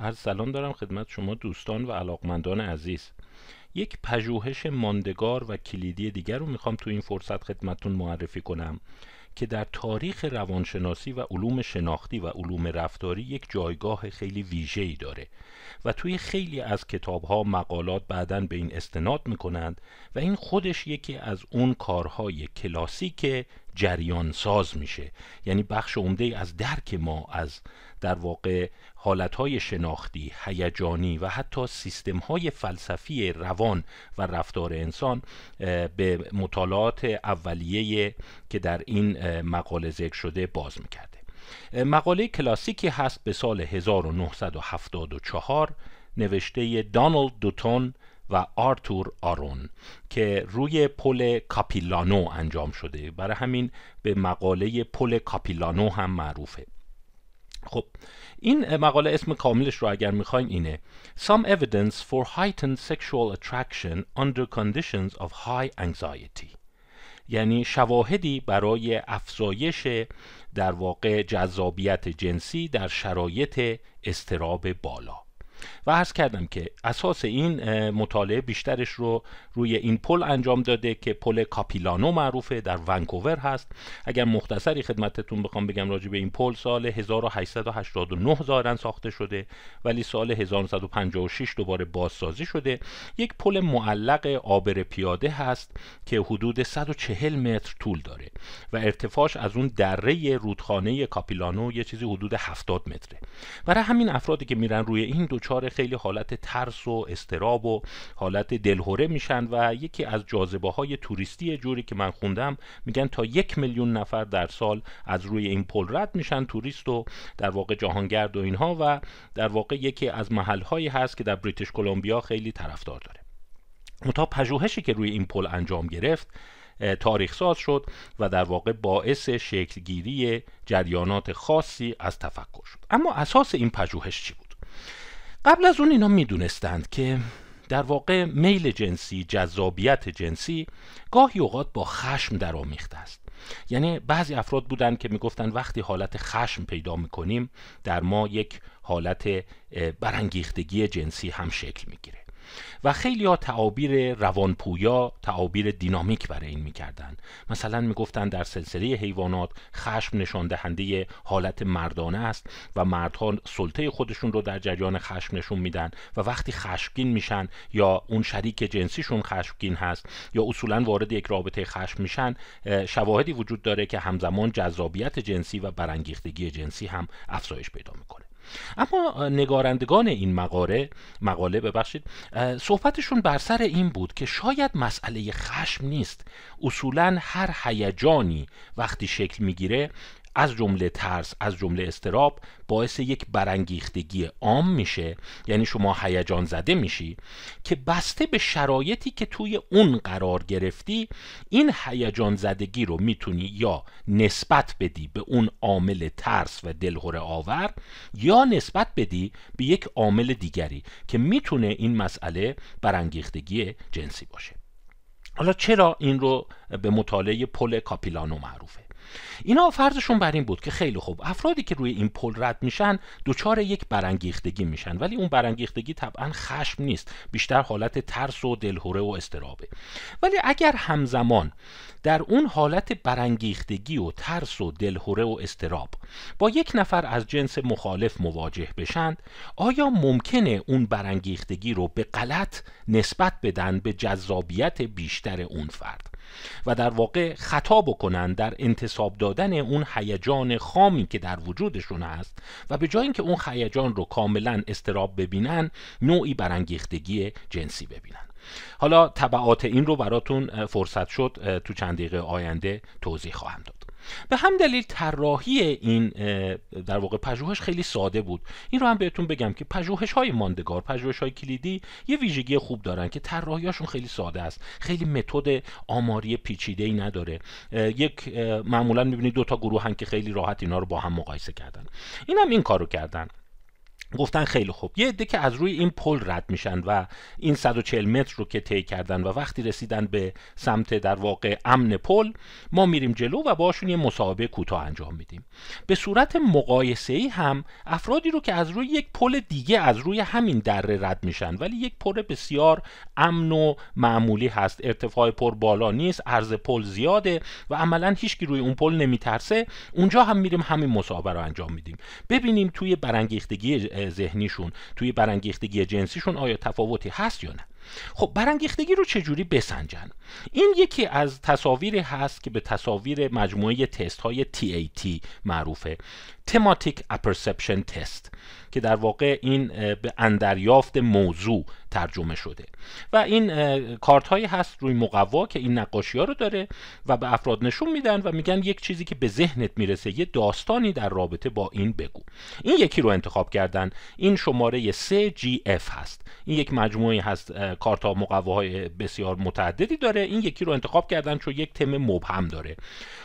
هر سلام دارم خدمت شما دوستان و علاقمندان عزیز یک پژوهش ماندگار و کلیدی دیگر رو میخوام تو این فرصت خدمتون معرفی کنم که در تاریخ روانشناسی و علوم شناختی و علوم رفتاری یک جایگاه خیلی ای داره و توی خیلی از کتابها مقالات بعدا به این استناد میکنند و این خودش یکی از اون کارهای کلاسیک جریان ساز میشه یعنی بخش عمده از درک ما از در واقع حالتهای شناختی، هیجانی و حتی سیستمهای فلسفی روان و رفتار انسان به مطالعات اولیه که در این مقاله ذکر شده باز میکرده مقاله کلاسیکی هست به سال 1974 نوشته دانالد دوتون و آرتور آرون که روی پل کاپیلانو انجام شده برای همین به مقاله پل کاپیلانو هم معروفه خب این مقاله اسم کاملش رو اگر میخواین اینه Some evidence for heightened sexual attraction under conditions of high anxiety یعنی شواهدی برای افزایش در واقع جذابیت جنسی در شرایط استراب بالا و عرض کردم که اساس این مطالعه بیشترش رو روی این پل انجام داده که پل کاپیلانو معروفه در ونکوور هست اگر مختصری خدمتتون بخوام بگم راجع به این پل سال 1889 زارن ساخته شده ولی سال 1956 دوباره بازسازی شده یک پل معلق آبر پیاده هست که حدود 140 متر طول داره و ارتفاعش از اون دره رودخانه کاپیلانو یه چیزی حدود 70 متره برای همین افرادی که میرن روی این دوچار خیلی حالت ترس و استراب و حالت دلهوره میشن و یکی از جاذبه های توریستی جوری که من خوندم میگن تا یک میلیون نفر در سال از روی این پل رد میشن توریست و در واقع جهانگرد و اینها و در واقع یکی از محل هایی هست که در بریتیش کلمبیا خیلی طرفدار داره متا پژوهشی که روی این پل انجام گرفت تاریخ ساز شد و در واقع باعث شکلگیری جریانات خاصی از تفکر شد اما اساس این پژوهش قبل از اون اینا میدونستند که در واقع میل جنسی جذابیت جنسی گاهی اوقات با خشم در آمیخته است یعنی بعضی افراد بودند که میگفتند وقتی حالت خشم پیدا میکنیم در ما یک حالت برانگیختگی جنسی هم شکل میگیره و خیلی ها تعابیر روانپویا تعابیر دینامیک برای این میکردن مثلا میگفتن در سلسله حیوانات خشم نشان دهنده حالت مردانه است و مردها سلطه خودشون رو در جریان خشم نشون میدن و وقتی خشمگین میشن یا اون شریک جنسیشون خشمگین هست یا اصولا وارد یک رابطه خشم میشن شواهدی وجود داره که همزمان جذابیت جنسی و برانگیختگی جنسی هم افزایش پیدا میکنه اما نگارندگان این مقاله مقاله ببخشید صحبتشون بر سر این بود که شاید مسئله خشم نیست اصولا هر هیجانی وقتی شکل میگیره از جمله ترس از جمله استراب باعث یک برانگیختگی عام میشه یعنی شما هیجان زده میشی که بسته به شرایطی که توی اون قرار گرفتی این هیجان زدگی رو میتونی یا نسبت بدی به اون عامل ترس و دلهور آور یا نسبت بدی به یک عامل دیگری که میتونه این مسئله برانگیختگی جنسی باشه حالا چرا این رو به مطالعه پل کاپیلانو معروفه اینا فرضشون بر این بود که خیلی خوب افرادی که روی این پل رد میشن دچار یک برانگیختگی میشن ولی اون برانگیختگی طبعا خشم نیست بیشتر حالت ترس و دلهوره و استرابه ولی اگر همزمان در اون حالت برانگیختگی و ترس و دلهوره و استراب با یک نفر از جنس مخالف مواجه بشند آیا ممکنه اون برانگیختگی رو به غلط نسبت بدن به جذابیت بیشتر اون فرد و در واقع خطا بکنن در انتصاب دادن اون هیجان خامی که در وجودشون هست و به جای اینکه اون هیجان رو کاملا استراب ببینن نوعی برانگیختگی جنسی ببینن حالا طبعات این رو براتون فرصت شد تو چند دقیقه آینده توضیح خواهم داد به هم دلیل طراحی این در واقع پژوهش خیلی ساده بود این رو هم بهتون بگم که پژوهش های ماندگار پژوهش های کلیدی یه ویژگی خوب دارن که طراحیاشون خیلی ساده است خیلی متد آماری پیچیده ای نداره یک معمولا میبینید دو تا گروه هم که خیلی راحت اینا رو با هم مقایسه کردن این هم این کارو کردن گفتن خیلی خوب یه عده که از روی این پل رد میشن و این 140 متر رو که طی کردن و وقتی رسیدن به سمت در واقع امن پل ما میریم جلو و باشون یه مسابقه کوتاه انجام میدیم به صورت مقایسه ای هم افرادی رو که از روی یک پل دیگه از روی همین دره رد میشن ولی یک پل بسیار امن و معمولی هست ارتفاع پر بالا نیست عرض پل زیاده و عملا هیچکی روی اون پل نمیترسه اونجا هم میریم همین مصاحبه رو انجام میدیم ببینیم توی برانگیختگی ذهنیشون توی برانگیختگی جنسیشون آیا تفاوتی هست یا نه خب برانگیختگی رو چجوری بسنجن این یکی از تصاویر هست که به تصاویر مجموعه تست های TAT معروفه تماتیک اپرسپشن تست که در واقع این به اندریافت موضوع ترجمه شده و این کارت هایی هست روی مقوا که این نقاشی ها رو داره و به افراد نشون میدن و میگن یک چیزی که به ذهنت میرسه یه داستانی در رابطه با این بگو این یکی رو انتخاب کردن این شماره 3GF هست این یک مجموعه هست کارت ها مقواهای بسیار متعددی داره این یکی رو انتخاب کردن چون یک تم مبهم داره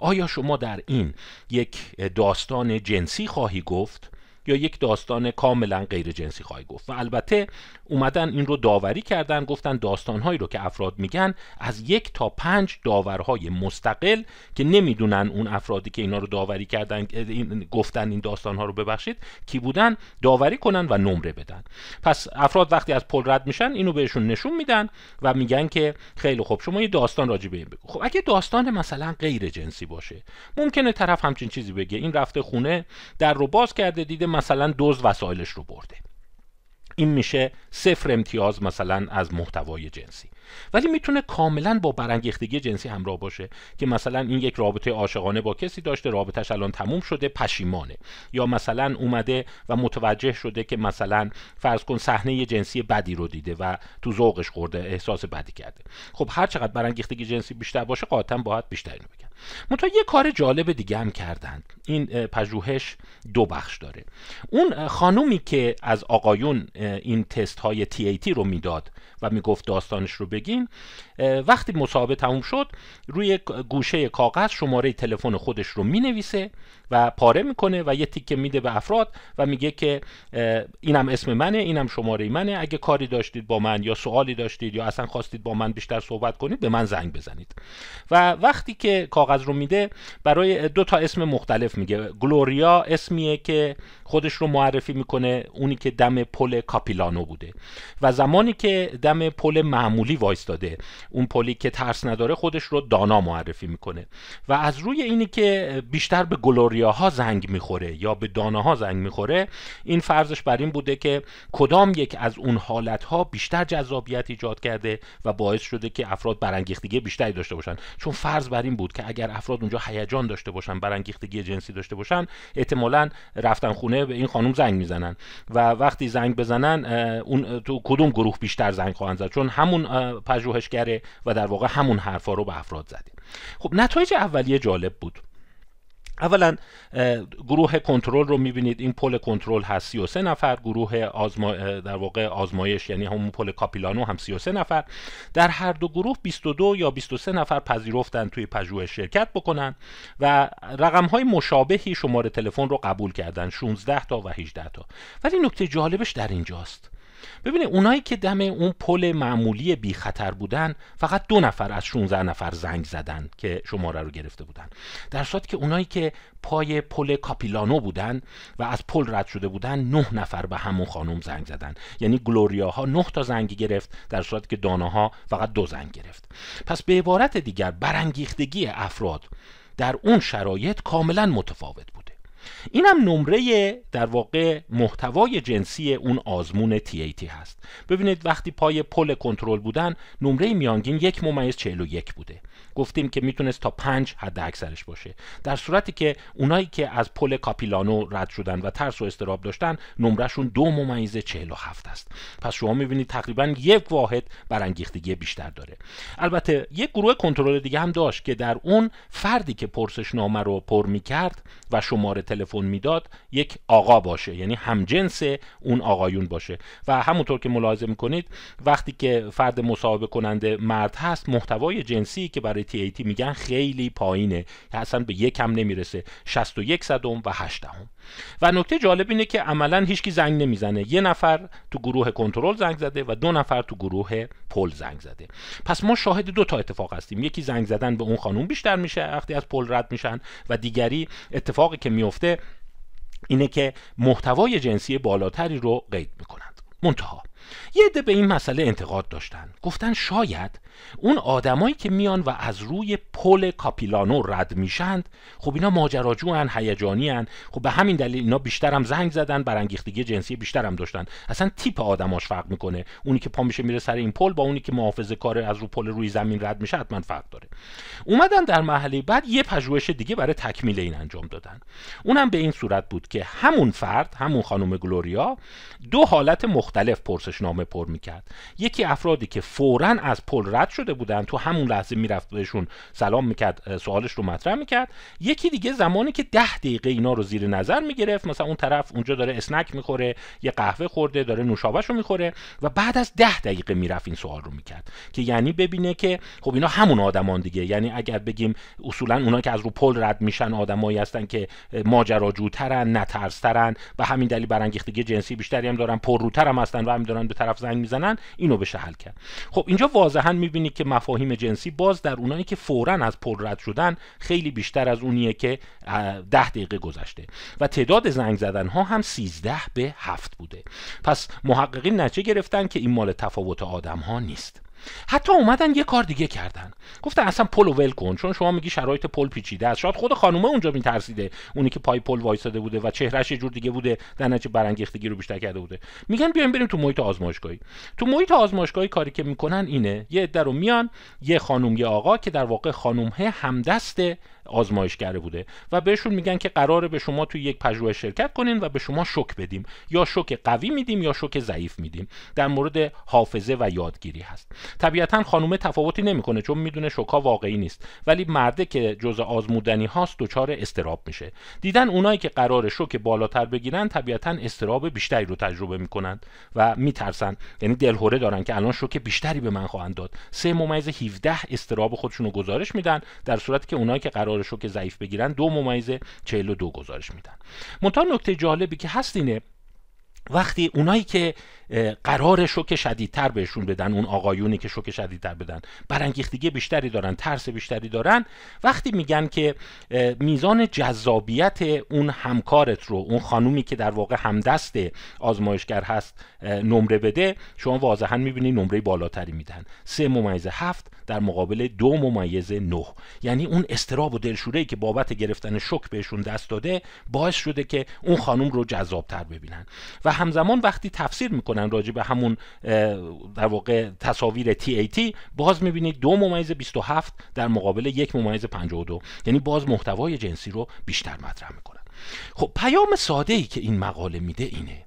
آیا شما در این یک داستان جنسی خواهی گفت یا یک داستان کاملا غیر جنسی خواهی گفت و البته اومدن این رو داوری کردن گفتن داستانهایی رو که افراد میگن از یک تا پنج داورهای مستقل که نمیدونن اون افرادی که اینا رو داوری کردن این گفتن این داستانها رو ببخشید کی بودن داوری کنن و نمره بدن پس افراد وقتی از پل رد میشن اینو بهشون نشون میدن و میگن که خیلی خوب شما یه داستان راجع به این بگو خب اگه داستان مثلا غیر جنسی باشه ممکنه طرف همچین چیزی بگه این رفته خونه در رو باز کرده دیده مثلا دوز وسایلش رو برده این میشه صفر امتیاز مثلا از محتوای جنسی ولی میتونه کاملا با برانگیختگی جنسی همراه باشه که مثلا این یک رابطه عاشقانه با کسی داشته رابطهش الان تموم شده پشیمانه یا مثلا اومده و متوجه شده که مثلا فرض کن صحنه جنسی بدی رو دیده و تو ذوقش خورده احساس بدی کرده خب هر چقدر برانگیختگی جنسی بیشتر باشه قاطعا باید بیشتر منتها یه کار جالب دیگه هم کردند این پژوهش دو بخش داره اون خانومی که از آقایون این تست های تی, ای تی رو میداد و میگفت داستانش رو بگین وقتی مصاحبه تموم شد روی گوشه کاغذ شماره تلفن خودش رو مینویسه و پاره میکنه و یه تیکه میده به افراد و میگه که اینم اسم منه اینم شماره منه اگه کاری داشتید با من یا سوالی داشتید یا اصلا خواستید با من بیشتر صحبت کنید به من زنگ بزنید و وقتی که کاغذ رو میده برای دو تا اسم مختلف میگه گلوریا اسمیه که خودش رو معرفی میکنه اونی که دم پل کاپیلانو بوده و زمانی که دم پل معمولی وایستاده اون پلی که ترس نداره خودش رو دانا معرفی میکنه و از روی اینی که بیشتر به گلوریا ها زنگ میخوره یا به دانه ها زنگ میخوره این فرضش بر این بوده که کدام یک از اون حالت ها بیشتر جذابیت ایجاد کرده و باعث شده که افراد برانگیختگی بیشتری داشته باشن چون فرض بر این بود که اگر افراد اونجا هیجان داشته باشن برانگیختگی جنسی داشته باشن احتمالا رفتن خونه به این خانم زنگ میزنن و وقتی زنگ بزنن اون تو کدوم گروه بیشتر زنگ خواهند زد چون همون پژوهشگره و در واقع همون حرفا رو به افراد زده خب نتایج اولیه جالب بود اولا گروه کنترل رو میبینید این پل کنترل هست 33 نفر گروه آزما... در واقع آزمایش یعنی همون پل کاپیلانو هم 33 نفر در هر دو گروه 22 یا 23 نفر پذیرفتن توی پژوهش شرکت بکنن و رقم های مشابهی شماره تلفن رو قبول کردن 16 تا و 18 تا ولی نکته جالبش در اینجاست ببینید اونایی که دم اون پل معمولی بی خطر بودن فقط دو نفر از 16 نفر زنگ زدن که شماره رو گرفته بودن در صورت که اونایی که پای پل کاپیلانو بودن و از پل رد شده بودن نه نفر به همون خانم زنگ زدن یعنی گلوریا ها نه تا زنگ گرفت در صورت که ها فقط دو زنگ گرفت پس به عبارت دیگر برانگیختگی افراد در اون شرایط کاملا متفاوت بود اینم نمره در واقع محتوای جنسی اون آزمون TAT هست ببینید وقتی پای پل کنترل بودن نمره میانگین یک ممیز یک بوده گفتیم که میتونست تا 5 حد اکثرش باشه در صورتی که اونایی که از پل کاپیلانو رد شدن و ترس و استراب داشتن نمرهشون دو ممیز هفت است پس شما میبینید تقریبا یک واحد برانگیختگی بیشتر داره البته یک گروه کنترل دیگه هم داشت که در اون فردی که نامه رو پر میکرد و شماره تلفن میداد یک آقا باشه یعنی همجنس اون آقایون باشه و همونطور که ملاحظه میکنید وقتی که فرد مصاحبه کننده مرد هست محتوای جنسی که برای تی میگن خیلی پایینه اصلا به یک هم نمیرسه 61 صدم و 8 دهم و نکته جالب اینه که عملا هیچکی زنگ نمیزنه یه نفر تو گروه کنترل زنگ زده و دو نفر تو گروه پل زنگ زده پس ما شاهد دو تا اتفاق هستیم یکی زنگ زدن به اون خانوم بیشتر میشه وقتی از پل رد میشن و دیگری اتفاقی که میفته اینه که محتوای جنسی بالاتری رو قید میکنند منتها یه عده به این مسئله انتقاد داشتن گفتن شاید اون آدمایی که میان و از روی پل کاپیلانو رد میشند خب اینا ماجراجو ان هیجانی هن خب به همین دلیل اینا بیشتر هم زنگ زدن برانگیختگی جنسی بیشتر هم داشتن اصلا تیپ آدماش فرق میکنه اونی که پا میشه میره سر این پل با اونی که محافظه کار از رو پل روی زمین رد میشه حتما فرق داره اومدن در محله بعد یه پژوهش دیگه برای تکمیل این انجام دادن اونم به این صورت بود که همون فرد همون خانم گلوریا دو حالت مختلف پرس پرسش نامه پر میکرد یکی افرادی که فورا از پل رد شده بودن تو همون لحظه میرفت بهشون سلام میکرد سوالش رو مطرح میکرد یکی دیگه زمانی که ده دقیقه اینا رو زیر نظر میگرفت مثلا اون طرف اونجا داره اسنک میخوره یه قهوه خورده داره نوشابهش رو میخوره و بعد از ده دقیقه میرفت این سوال رو میکرد که یعنی ببینه که خب اینا همون آدمان دیگه یعنی اگر بگیم اصولا اونا که از رو پل رد میشن آدمایی هستن که ماجراجوترن نترسترن و همین دلیل برانگیختگی جنسی بیشتری هم دارن پرروتر هم هستن و همین به طرف زنگ میزنن اینو بشه حل کرد خب اینجا واضحا میبینید که مفاهیم جنسی باز در اونایی که فورا از پل رد شدن خیلی بیشتر از اونیه که ده دقیقه گذشته و تعداد زنگ زدن ها هم 13 به 7 بوده پس محققین نتیجه گرفتن که این مال تفاوت آدم ها نیست حتی اومدن یه کار دیگه کردن گفتن اصلا پل ول کن چون شما میگی شرایط پل پیچیده است شاید خود خانومه اونجا میترسیده اونی که پای پل وایساده بوده و چهرهش یه جور دیگه بوده در نتیجه برانگیختگی رو بیشتر کرده بوده میگن بیایم بریم تو محیط آزمایشگاهی تو محیط آزمایشگاهی کاری که میکنن اینه یه عده رو میان یه خانم یه آقا که در واقع خانومه همدست آزمایشگر بوده و بهشون میگن که قراره به شما توی یک پژوهش شرکت کنین و به شما شک بدیم یا شک قوی میدیم یا شک ضعیف میدیم در مورد حافظه و یادگیری هست طبیعتا خانومه تفاوتی نمیکنه چون میدونه شوکا واقعی نیست ولی مرده که جزء آزمودنی هاست دچار استراب میشه دیدن اونایی که قرار شوک بالاتر بگیرن طبیعتا استراب بیشتری رو تجربه میکنن و میترسن یعنی دلهره دارن که الان شوک بیشتری به من خواهند داد سه ممیز 17 استراب خودشون رو گزارش میدن در صورتی که اونایی که قرار رو ضعیف بگیرن دو ممیز 42 گزارش میدن منتها نکته جالبی که هست اینه وقتی اونایی که قرار شوک شدیدتر بهشون بدن اون آقایونی که شوک شدیدتر بدن برانگیختگی بیشتری دارن ترس بیشتری دارن وقتی میگن که میزان جذابیت اون همکارت رو اون خانومی که در واقع همدست آزمایشگر هست نمره بده شما واضحا میبینید نمره بالاتری میدن سه ممیز هفت در مقابل دو ممیز نه یعنی اون استراب و دلشورهی که بابت گرفتن شک بهشون دست داده باعث شده که اون خانم رو جذابتر ببینن و همزمان وقتی تفسیر میکنن راجع به همون در واقع تصاویر TAT باز میبینید دو ممیز هفت در مقابل یک ممیز 52 یعنی باز محتوای جنسی رو بیشتر مطرح میکنن خب پیام ساده ای که این مقاله میده اینه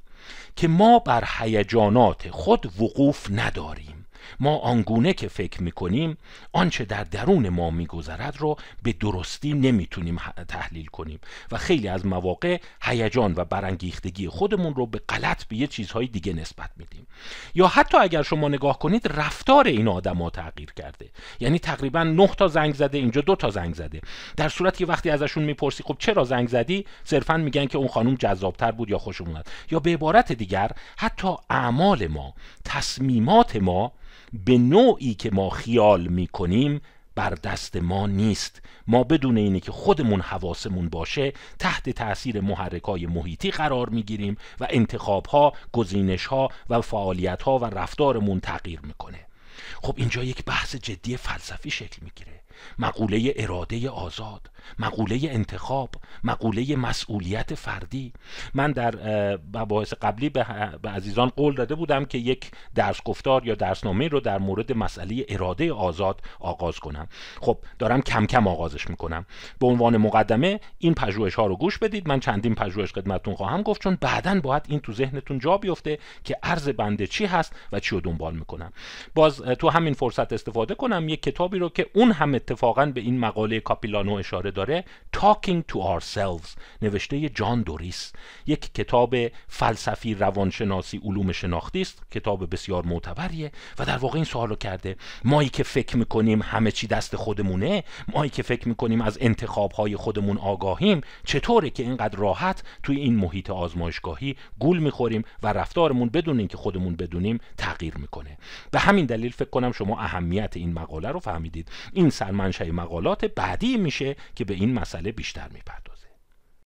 که ما بر هیجانات خود وقوف نداریم ما آنگونه که فکر میکنیم آنچه در درون ما میگذرد رو به درستی نمیتونیم تحلیل کنیم و خیلی از مواقع هیجان و برانگیختگی خودمون رو به غلط به یه چیزهای دیگه نسبت میدیم یا حتی اگر شما نگاه کنید رفتار این آدما تغییر کرده یعنی تقریبا 9 تا زنگ زده اینجا دو تا زنگ زده در صورتی که وقتی ازشون میپرسی خب چرا زنگ زدی صرفا میگن که اون خانم جذابتر بود یا خوشم یا به عبارت دیگر حتی اعمال ما تصمیمات ما به نوعی که ما خیال می کنیم بر دست ما نیست ما بدون اینه که خودمون حواسمون باشه تحت تاثیر محرک محیطی قرار گیریم و انتخاب ها گزینش ها و فعالیت ها و رفتارمون تغییر میکنه خب اینجا یک بحث جدی فلسفی شکل میگیره مقوله اراده آزاد مقوله انتخاب مقوله مسئولیت فردی من در مباحث قبلی به عزیزان قول داده بودم که یک درس گفتار یا درسنامه رو در مورد مسئله اراده آزاد آغاز کنم خب دارم کم کم آغازش میکنم به عنوان مقدمه این پژوهش ها رو گوش بدید من چندین پژوهش خدمتتون خواهم گفت چون بعدا باید این تو ذهنتون جا بیفته که عرض بنده چی هست و چی رو دنبال میکنم باز تو همین فرصت استفاده کنم یک کتابی رو که اون هم اتفاقا به این مقاله کاپیلانو اشاره داره Talking to Ourselves نوشته جان دوریس یک کتاب فلسفی روانشناسی علوم شناختی است کتاب بسیار معتبریه و در واقع این سوالو کرده مایی که فکر میکنیم همه چی دست خودمونه مایی که فکر میکنیم از انتخابهای خودمون آگاهیم چطوره که اینقدر راحت توی این محیط آزمایشگاهی گول میخوریم و رفتارمون بدون اینکه خودمون بدونیم تغییر میکنه به همین دلیل فکر کنم شما اهمیت این مقاله رو فهمیدید این منشأ مقالات بعدی میشه که به این مسئله بیشتر میپرد